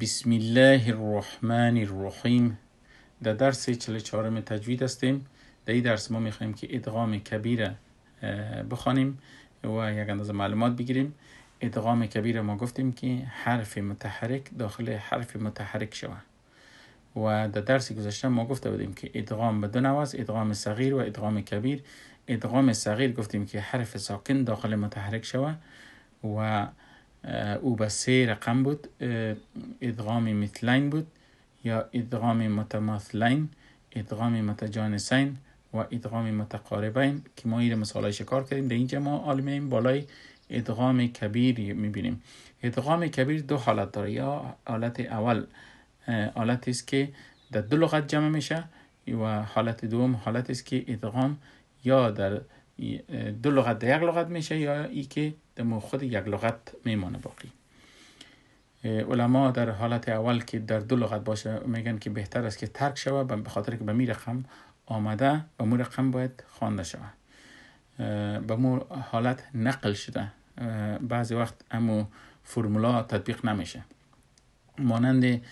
بسم الله الرحمن الرحیم در درس 44 تجوید هستیم در این درس ما میخوایم که ادغام کبیره بخوانیم و یک اندازه معلومات بگیریم ادغام کبیر ما گفتیم که حرف متحرک داخل حرف متحرک شوه و در درس گذشته ما گفته بودیم که ادغام به دو نواز ادغام صغیر و ادغام کبیر ادغام صغیر گفتیم که حرف ساکن داخل متحرک شوه و او به سه رقم بود ادغام مثلین بود یا ادغام متماثلین ادغام متجانسین و ادغام متقاربین که ما این مسئله کار کردیم در اینجا ما این بالای ادغام کبیر میبینیم ادغام کبیر دو حالت داره یا حالت اول حالت است که در دو لغت جمع میشه و حالت دوم حالت است که ادغام یا در دو لغت در یک لغت میشه یا ای که در خود یک لغت میمانه باقی علما در حالت اول که در دو لغت باشه میگن که بهتر است که ترک شوه به خاطر که به می رقم آمده به مو رقم باید خوانده شوه به مو حالت نقل شده بعضی وقت امو فرمولا تطبیق نمیشه مانند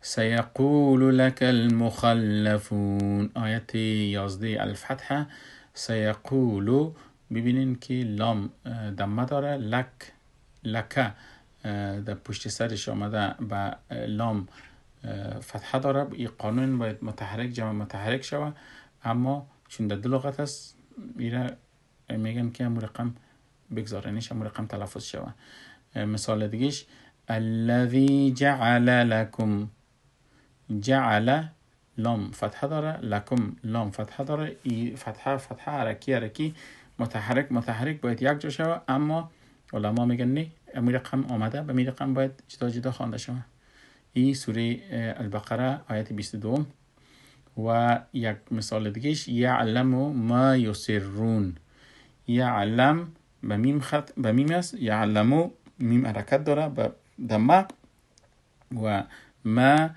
سیقول لک المخلفون آیت 11 الفتحه سیقولو ببینین که لام دمه داره لک لکه در پشت سرش آمده به لام فتحه داره این قانون باید متحرک جمع متحرک شوه اما چون در لغت است میره میگن که امو رقم بگذارنش امو رقم تلفظ شوه مثال دیگهش الذی جعل لکم جعل لام فتحة داره لکم لام فتحه داره ای فتحه فتحه عرکی عرکی متحرک متحرک باید یک جا شوه اما علما میگن نه امی رقم آمده به می رقم باید جدا جدا خوانده شوه این سوره اه، البقره آیت 22 و یک مثال دیگهش یعلم ما یسرون یعلم به میم خط به میم است یعلمو میم حرکت داره به دمه و ما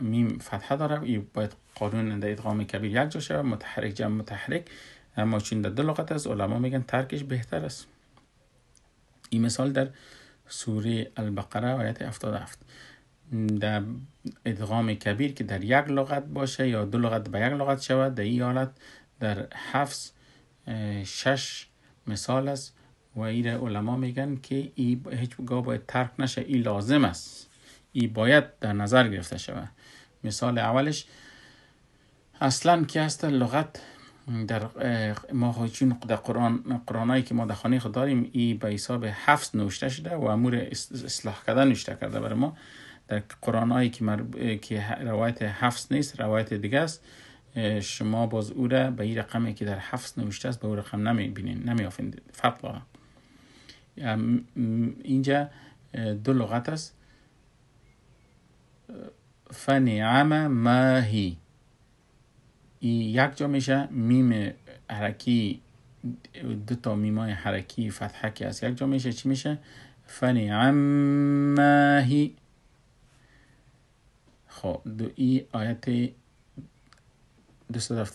میم فتحه داره ای باید قانون در ادغام کبیر یک جا شود متحرک جمع متحرک اما چون در دو لغت است علما میگن ترکش بهتر است این مثال در سوره البقره آیت 77 در ادغام کبیر که در یک لغت باشه یا دو لغت به یک لغت شود در این حالت در حفظ شش مثال است و ایره علما میگن که ای هیچگاه باید ترک نشه ای لازم است ای باید در نظر گرفته شود مثال اولش اصلا که هست لغت در ما چون در قرآن قرآنایی که ما در خانه خود داریم ای به حساب حفظ نوشته شده و امور اصلاح کردن نوشته کرده برای ما در قرآنایی که, که روایت حفظ نیست روایت دیگه است شما باز او را به این رقمی که در حفظ نوشته است به او رقم نمی بینین نمی آفین فرق اینجا دو لغت است فنعم ماهی ای یک جا میشه میم حرکی دو تا میمای حرکی فتحه که از یک جا میشه چی میشه فنعم ماهی خب دو ای آیت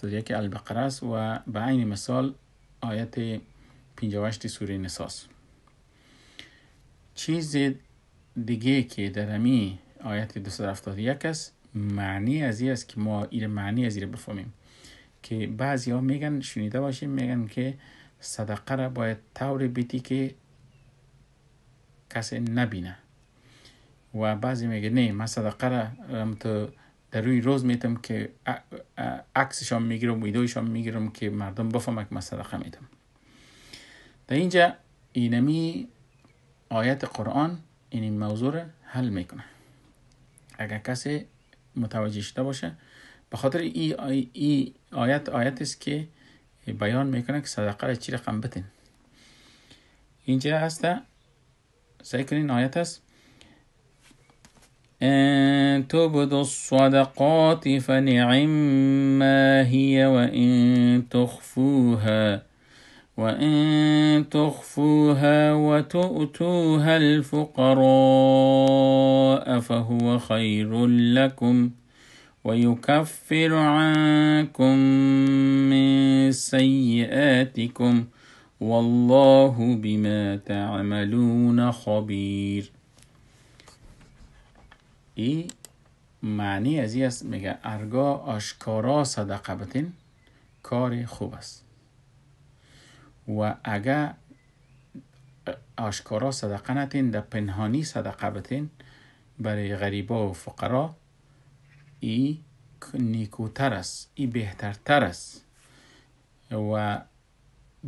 یک البقره است و به عین مثال آیت 58 سوره نساس چیز دیگه که در آیت 271 است معنی از این است که ما این معنی از ایره بفهمیم که بعضی ها میگن شنیده باشیم میگن که صدقه را باید طور بیتی که کسی نبینه و بعضی میگه نه من صدقه را تو در روی روز میتم که عکسشان میگیرم ویدوشان میگیرم که مردم بفهمه که من صدقه میتم در اینجا اینمی آیت قرآن این موضوع حل میکنه اگر کسی متوجه شده باشه به خاطر این ای ای آیت آیت است که بیان میکنه که صدقه را چی رقم بتین اینجا هست سعی کنین آیت است ان بدو الصدقات فنعم ما هي وان تخفوها وإن تخفوها وتؤتوها الفقراء فهو خير لكم ويكفر عنكم من سيئاتكم والله بما تعملون خبير إي معني أزياس ميجا أرجو أشكرا صدقه بتین كاري خوب و اگه آشکارا صدقه نتین در پنهانی صدقه بتین برای غریبا و فقرا ای نیکوتر است ای بهترتر است و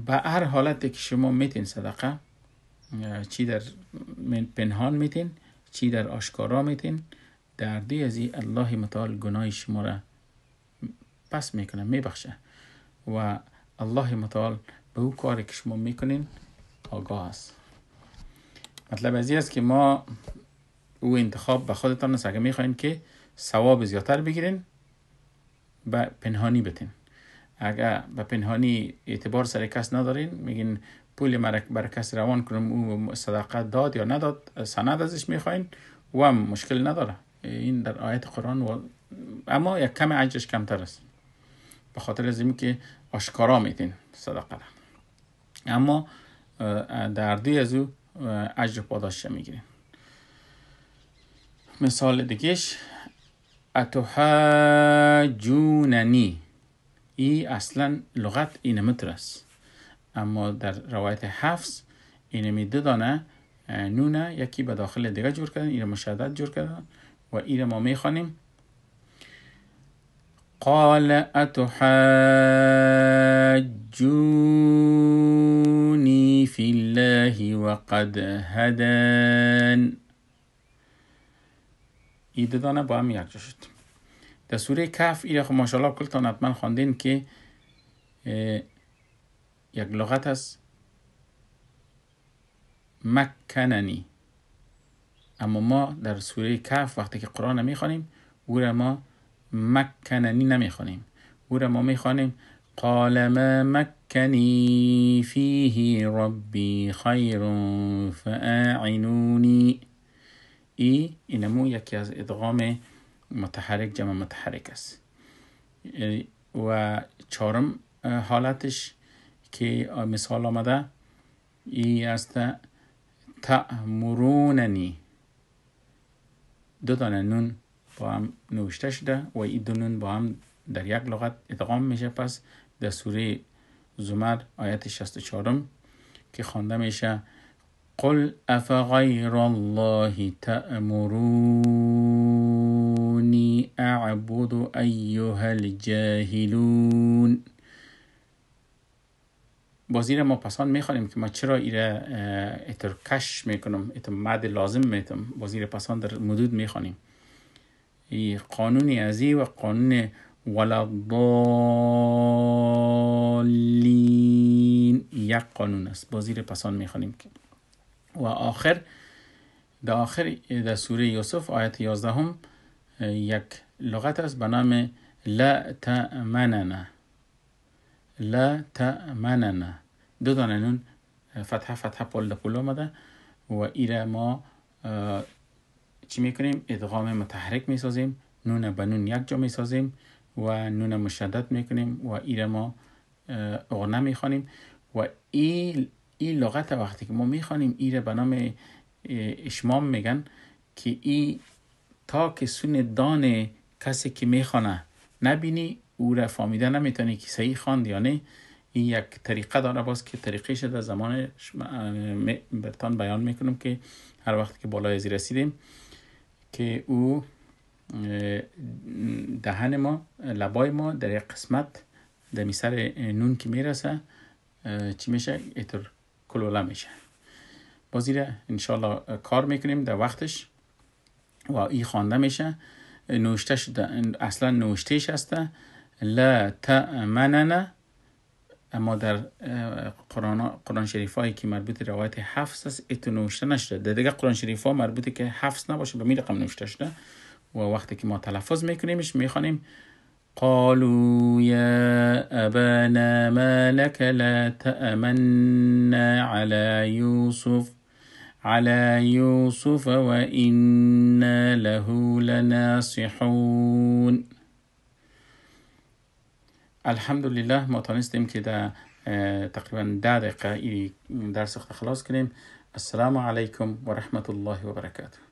به هر حالت که شما میتین صدقه چی در پنهان میتین چی در آشکارا میتین در دی از الله متعال گناه شما را پس میکنه میبخشه و الله متعال او کاری که شما میکنین آگاه است مطلب از است که ما او انتخاب به خودتان است اگر میخواین که ثواب زیادتر بگیرین به پنهانی بتین اگر به پنهانی اعتبار سر کس ندارین میگین پول مرک بر کس روان کنم او صداقت داد یا نداد سند ازش میخواین و هم مشکل نداره این در آیت قرآن و اما یک کم عجش کمتر است به خاطر از که آشکارا میدین صدقه اما دردی از او اجر می میگیریم مثال دیگهش جوننی ای اصلا لغت این متر است اما در روایت حفظ اینمی دو دانه نونه یکی به داخل دیگه جور کردن این مشدد جور کردن و این ما میخوانیم قال اتحاج جونی فی الله وقد هدان ایده دو با هم یکجا شد در سوره کف ایره خب ماشاءالله تان حتما خواندین که یک لغت است مکننی اما ما در سوره کف وقتی که قرآن نمیخوانیم او را ما مکننی نمیخوانیم او را ما میخوانیم قال ما مکنی فیه ربی خیر فاعنونی ای اینمو یکی از ادغام متحرک جمع متحرک است و چهارم حالتش که مثال آمده ای است تأمروننی دو دانه نون با هم نوشته شده و این دو نون با هم در یک لغت ادغام میشه پس در سوره زمر آیت 64 که خوانده میشه قل غیر الله تأمرونی اعبد ایها الجاهلون بازی ما پسان میخوانیم که ما چرا ایره کش میکنم مد لازم میتم بازی پسان در مدود میخوانیم قانونی ازی و قانون ولا الضالین یک قانون است بازی زیر پسان میخوانیم که و آخر در آخر در سوره یوسف آیت 11 یک لغت است به نام لا تمننا لا تمننا دو دانه نون فتحه فتحه پول پول آمده و ایره ما چی میکنیم ادغام متحرک میسازیم نون به نون یک جا میسازیم و نون مشدد میکنیم و ای را ما اغنه میخوانیم و ای, ای لغت وقتی که ما میخوانیم ای به نام اشمام میگن که ای تا که سون دان کسی که میخوانه نبینی او را فامیده نمیتونی که صحیح خواند یا نه این یک طریقه داره باز که طریقه در زمان برتان بیان میکنم که هر وقت که بالای زیر رسیدیم که او دهن ما لبای ما در یک قسمت در سر نون که میرسه چی میشه ایتر کلوله میشه بازی را انشالله کار میکنیم در وقتش و ای خوانده میشه نوشته شده اصلا نوشتهش هسته لا تأمننه اما در قرآن, قرآن شریف هایی که مربوط روایت حفظ است ایتو نوشته نشده در دیگه قرآن شریف ها مربوطه که حفظ نباشه به می رقم نوشته شده و وقتی که ما تلفظ میکنیمش میخوانیم قالوا يا أبانا ما لك لا تأمنا على يوسف على يوسف انا له لناصحون الحمد لله تانستیم که در اه، تقريبا ده دقیقه درس خلاص کنیم السلام عليكم ورحمة الله وبركاته